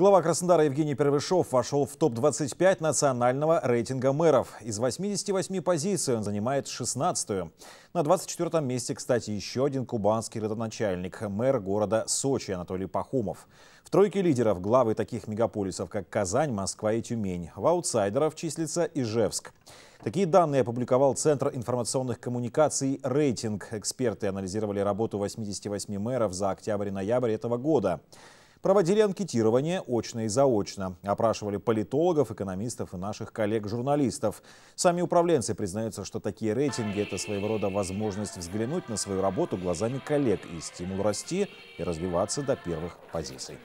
Глава Краснодара Евгений Первышов вошел в топ-25 национального рейтинга мэров. Из 88 позиций он занимает 16-ю. На 24-м месте, кстати, еще один кубанский родоначальник, мэр города Сочи Анатолий Пахумов. В тройке лидеров главы таких мегаполисов, как Казань, Москва и Тюмень. В аутсайдеров числится Ижевск. Такие данные опубликовал Центр информационных коммуникаций «Рейтинг». Эксперты анализировали работу 88 мэров за октябрь и ноябрь этого года. Проводили анкетирование очно и заочно. Опрашивали политологов, экономистов и наших коллег-журналистов. Сами управленцы признаются, что такие рейтинги – это своего рода возможность взглянуть на свою работу глазами коллег и стимул расти и развиваться до первых позиций.